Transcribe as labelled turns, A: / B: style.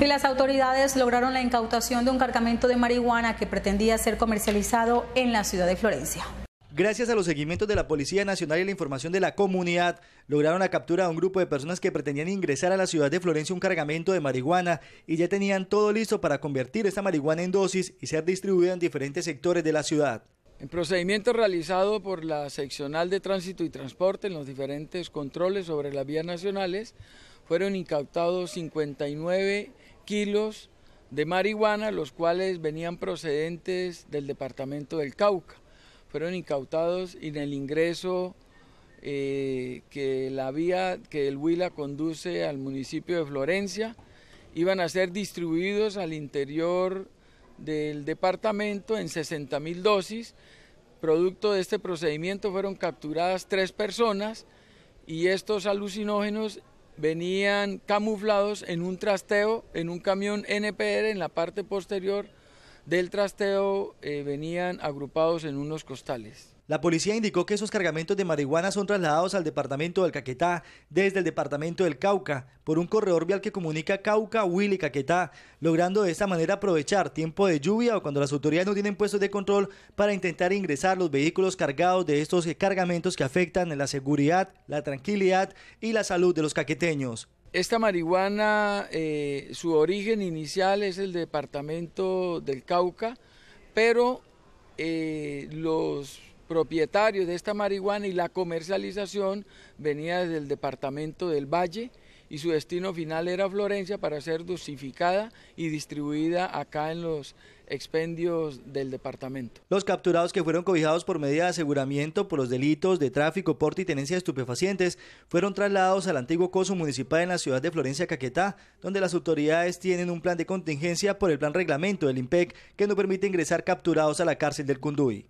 A: Y las autoridades lograron la incautación de un cargamento de marihuana que pretendía ser comercializado en la ciudad de Florencia. Gracias a los seguimientos de la Policía Nacional y la información de la comunidad, lograron la captura de un grupo de personas que pretendían ingresar a la ciudad de Florencia un cargamento de marihuana y ya tenían todo listo para convertir esta marihuana en dosis y ser distribuida en diferentes sectores de la ciudad.
B: El procedimiento realizado por la seccional de tránsito y transporte en los diferentes controles sobre las vías nacionales fueron incautados 59 kilos de marihuana, los cuales venían procedentes del departamento del Cauca. Fueron incautados en el ingreso eh, que la vía que el Huila conduce al municipio de Florencia. Iban a ser distribuidos al interior del departamento en 60 mil dosis. Producto de este procedimiento fueron capturadas tres personas y estos alucinógenos venían camuflados en un trasteo, en un camión NPR, en la parte posterior del trasteo eh, venían agrupados en unos costales.
A: La policía indicó que esos cargamentos de marihuana son trasladados al departamento del Caquetá desde el departamento del Cauca por un corredor vial que comunica Cauca, Huila y Caquetá, logrando de esta manera aprovechar tiempo de lluvia o cuando las autoridades no tienen puestos de control para intentar ingresar los vehículos cargados de estos cargamentos que afectan la seguridad, la tranquilidad y la salud de los caqueteños.
B: Esta marihuana, eh, su origen inicial es el departamento del Cauca, pero eh, los propietario de esta marihuana y la comercialización venía desde el departamento del Valle y su destino final era Florencia para ser dosificada y distribuida acá en los expendios del departamento.
A: Los capturados que fueron cobijados por medida de aseguramiento por los delitos de tráfico, porte y tenencia de estupefacientes fueron trasladados al antiguo coso municipal en la ciudad de Florencia, Caquetá, donde las autoridades tienen un plan de contingencia por el plan reglamento del IMPEC que no permite ingresar capturados a la cárcel del Cunduy.